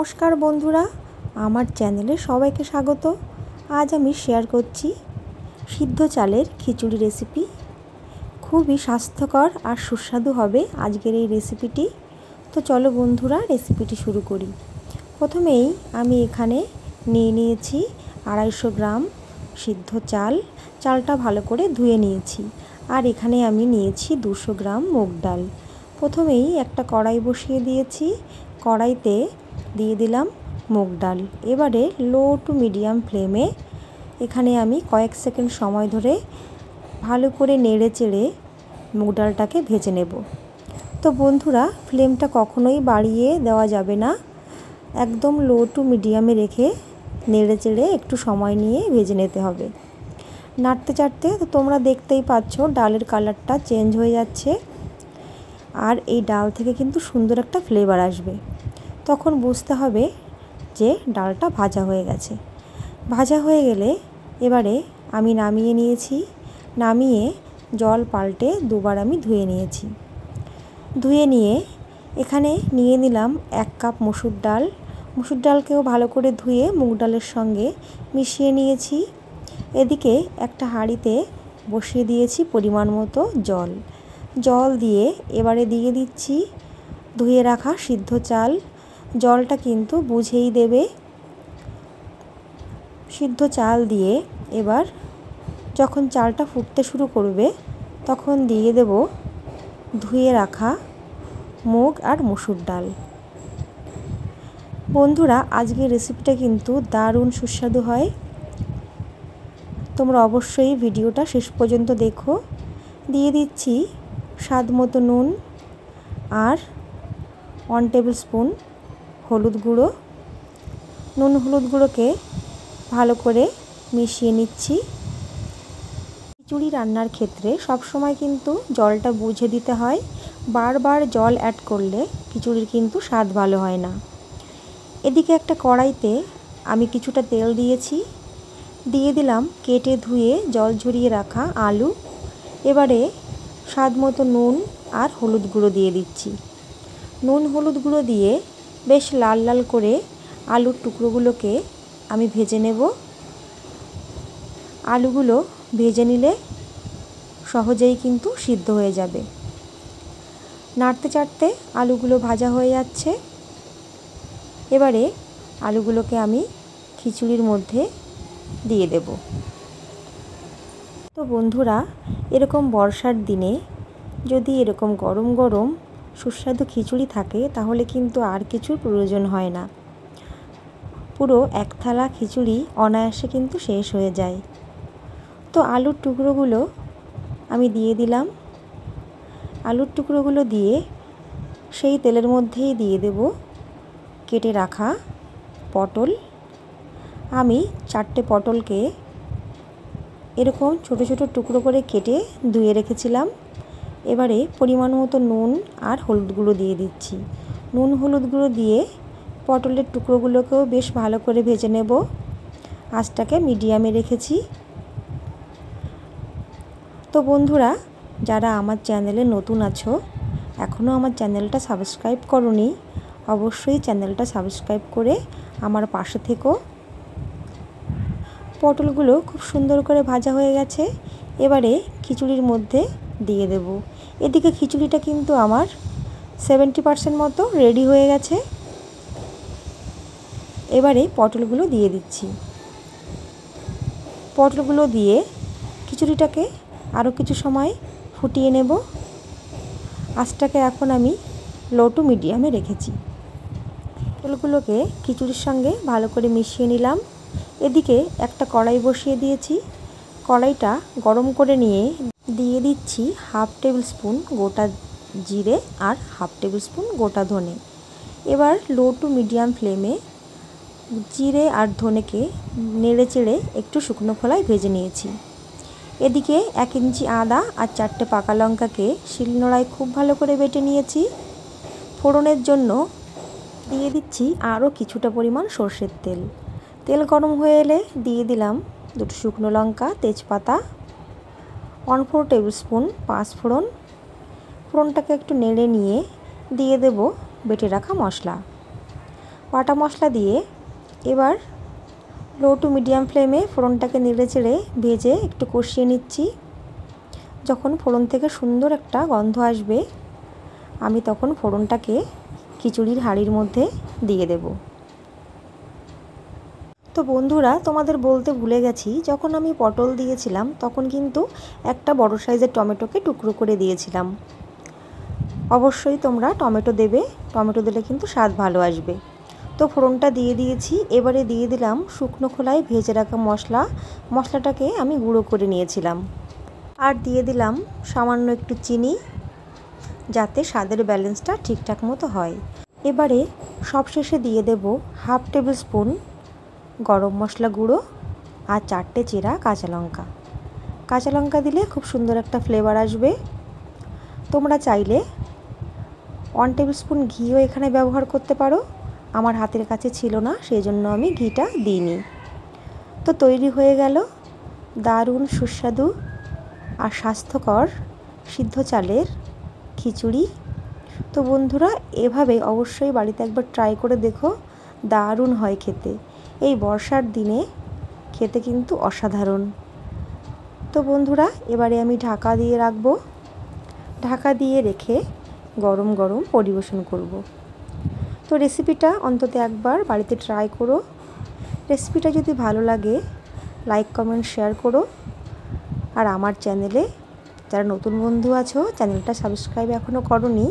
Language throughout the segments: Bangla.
নমস্কার বন্ধুরা আমার চ্যানেলে সবাইকে স্বাগত আজ আমি শেয়ার করছি সিদ্ধ চালের খিচুড়ি রেসিপি খুবই স্বাস্থ্যকর আর সুস্বাদু হবে আজকের এই রেসিপিটি তো চলো বন্ধুরা রেসিপিটি শুরু করি প্রথমেই আমি এখানে নিয়ে নিয়েছি আড়াইশো গ্রাম সিদ্ধ চাল চালটা ভালো করে ধুয়ে নিয়েছি আর এখানে আমি নিয়েছি দুশো গ্রাম মুগ ডাল প্রথমেই একটা কড়াই বসিয়ে দিয়েছি কড়াইতে দিয়ে দিলাম মুগ ডাল এবারে লো টু মিডিয়াম ফ্লেমে এখানে আমি কয়েক সেকেন্ড সময় ধরে ভালো করে নেড়ে চেড়ে মুগ ডালটাকে ভেজে নেব তো বন্ধুরা ফ্লেমটা কখনোই বাড়িয়ে দেওয়া যাবে না একদম লো টু মিডিয়ামে রেখে নেড়ে চেড়ে একটু সময় নিয়ে ভেজে নিতে হবে নাড়তে চাড়তে তো তোমরা দেখতেই পাচ্ছ ডালের কালারটা চেঞ্জ হয়ে যাচ্ছে আর এই ডাল থেকে কিন্তু সুন্দর একটা ফ্লেভার আসবে তখন বুঝতে হবে যে ডালটা ভাজা হয়ে গেছে ভাজা হয়ে গেলে এবারে আমি নামিয়ে নিয়েছি নামিয়ে জল পাল্টে দুবার আমি ধুয়ে নিয়েছি ধুয়ে নিয়ে এখানে নিয়ে নিলাম এক কাপ মসুর ডাল মসুর ডালকেও ভালো করে ধুয়ে মুগ ডালের সঙ্গে মিশিয়ে নিয়েছি এদিকে একটা হাঁড়িতে বসিয়ে দিয়েছি পরিমাণ মতো জল জল দিয়ে এবারে দিয়ে দিচ্ছি ধুয়ে রাখা সিদ্ধ চাল জলটা কিন্তু বুঝেই দেবে সিদ্ধ চাল দিয়ে এবার যখন চালটা ফুটতে শুরু করবে তখন দিয়ে দেব ধুয়ে রাখা মুগ আর মুসুর ডাল বন্ধুরা আজকের রেসিপিটা কিন্তু দারুণ সুস্বাদু হয় তোমরা অবশ্যই ভিডিওটা শেষ পর্যন্ত দেখো দিয়ে দিচ্ছি স্বাদ মতো নুন আর ওয়ান টেবিল স্পুন হলুদ গুঁড়ো নুন হলুদ গুঁড়োকে ভালো করে মিশিয়ে নিচ্ছি খিচুড়ি রান্নার ক্ষেত্রে সব সময় কিন্তু জলটা বুঝে দিতে হয় বারবার জল অ্যাড করলে খিচুড়ির কিন্তু স্বাদ ভালো হয় না এদিকে একটা কড়াইতে আমি কিছুটা তেল দিয়েছি দিয়ে দিলাম কেটে ধুয়ে জল ঝরিয়ে রাখা আলু এবারে স্বাদ মতো নুন আর হলুদ গুঁড়ো দিয়ে দিচ্ছি নুন হলুদ গুঁড়ো দিয়ে বেশ লাল লাল করে আলুর টুকরোগুলোকে আমি ভেজে নেব আলুগুলো ভেজে নিলে সহজেই কিন্তু সিদ্ধ হয়ে যাবে নাড়তে চাড়তে আলুগুলো ভাজা হয়ে যাচ্ছে এবারে আলুগুলোকে আমি খিচুড়ির মধ্যে দিয়ে দেব তো বন্ধুরা এরকম বর্ষার দিনে যদি এরকম গরম গরম সুস্বাদু খিচুড়ি থাকে তাহলে কিন্তু আর কিছুর প্রয়োজন হয় না পুরো এক থালা খিচুড়ি অনায়াসে কিন্তু শেষ হয়ে যায় তো আলুর টুকরোগুলো আমি দিয়ে দিলাম আলুর টুকরোগুলো দিয়ে সেই তেলের মধ্যেই দিয়ে দেব কেটে রাখা পটল আমি চারটে পটলকে এরকম ছোট ছোট টুকরো করে কেটে ধুয়ে রেখেছিলাম এবারে পরিমাণ মতো নুন আর হলুদ গুঁড়ো দিয়ে দিচ্ছি নুন হলুদ গুঁড়ো দিয়ে পটলের টুকরোগুলোকেও বেশ ভালো করে ভেজে নেব আঁচটাকে মিডিয়ামে রেখেছি তো বন্ধুরা যারা আমার চ্যানেলে নতুন আছো এখনও আমার চ্যানেলটা সাবস্ক্রাইব করনি অবশ্যই চ্যানেলটা সাবস্ক্রাইব করে আমার পাশে থেকো পটলগুলো খুব সুন্দর করে ভাজা হয়ে গেছে এবারে খিচুড়ির মধ্যে দিয়ে দেব এদিকে খিচুড়িটা কিন্তু আমার সেভেন্টি পার্সেন্ট মতো রেডি হয়ে গেছে এবারে পটলগুলো দিয়ে দিচ্ছি পটলগুলো দিয়ে খিচুড়িটাকে আরও কিছু সময় ফুটিয়ে নেব আঁচটাকে এখন আমি লো টু মিডিয়ামে রেখেছি পটলগুলোকে খিচুড়ির সঙ্গে ভালো করে মিশিয়ে নিলাম এদিকে একটা কড়াই বসিয়ে দিয়েছি কড়াইটা গরম করে নিয়ে দিয়ে দিচ্ছি হাফ টেবিল স্পুন গোটা জিরে আর হাফ টেবিল স্পুন গোটা ধনে এবার লো টু মিডিয়াম ফ্লেমে জিরে আর ধনেকে নেড়ে চেড়ে একটু শুকনো খোলায় ভেজে নিয়েছি এদিকে এক ইঞ্চি আদা আর চারটে পাকা লঙ্কাকে শিলনোড়ায় খুব ভালো করে বেটে নিয়েছি ফোড়নের জন্য দিয়ে দিচ্ছি আরও কিছুটা পরিমাণ সর্ষের তেল তেল গরম হয়ে এলে দিয়ে দিলাম দুটো শুকনো লঙ্কা তেজপাতা ওয়ান ফোর টেবিল স্পুন পাঁচফোড়ন ফোড়নটাকে একটু নেড়ে নিয়ে দিয়ে দেব বেটে রাখা মশলা বাটা মশলা দিয়ে এবার লো টু মিডিয়াম ফ্লেমে ফোড়নটাকে নেড়ে চেড়ে ভেজে একটু কষিয়ে নিচ্ছি যখন ফোড়ন থেকে সুন্দর একটা গন্ধ আসবে আমি তখন ফোড়নটাকে খিচুড়ির হাঁড়ির মধ্যে দিয়ে দেবো তো বন্ধুরা তোমাদের বলতে ভুলে গেছি যখন আমি পটল দিয়েছিলাম তখন কিন্তু একটা বড় সাইজের টমেটোকে টুকরো করে দিয়েছিলাম অবশ্যই তোমরা টমেটো দেবে টমেটো দিলে কিন্তু স্বাদ ভালো আসবে তো ফোড়নটা দিয়ে দিয়েছি এবারে দিয়ে দিলাম শুকনো খোলায় ভেজে রাখা মশলা মশলাটাকে আমি গুঁড়ো করে নিয়েছিলাম আর দিয়ে দিলাম সামান্য একটু চিনি যাতে স্বাদের ব্যালেন্সটা ঠিকঠাক মতো হয় এবারে সবশেষে দিয়ে দেব হাফ টেবিল স্পুন গরম মশলা গুঁড়ো আর চারটে চেরা কাঁচা লঙ্কা কাঁচা লঙ্কা দিলে খুব সুন্দর একটা ফ্লেভার আসবে তোমরা চাইলে ওয়ান টেবিল স্পুন ঘিও এখানে ব্যবহার করতে পারো আমার হাতের কাছে ছিল না সেই জন্য আমি ঘিটা দিইনি তো তৈরি হয়ে গেল দারুণ সুস্বাদু আর স্বাস্থ্যকর সিদ্ধ চালের খিচুড়ি তো বন্ধুরা এভাবে অবশ্যই বাড়িতে একবার ট্রাই করে দেখো দারুণ হয় খেতে এই বর্ষার দিনে খেতে কিন্তু অসাধারণ তো বন্ধুরা এবারে আমি ঢাকা দিয়ে রাখবো ঢাকা দিয়ে রেখে গরম গরম পরিবেশন করব। তো রেসিপিটা অন্তত একবার বাড়িতে ট্রাই করো রেসিপিটা যদি ভালো লাগে লাইক কমেন্ট শেয়ার করো আর আমার চ্যানেলে যারা নতুন বন্ধু আছো চ্যানেলটা সাবস্ক্রাইব এখনও করনি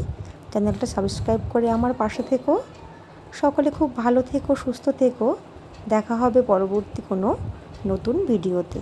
চ্যানেলটা সাবস্ক্রাইব করে আমার পাশে থেকো সকলে খুব ভালো থেকো সুস্থ থেকো দেখা হবে পরবর্তী কোনো নতুন ভিডিওতে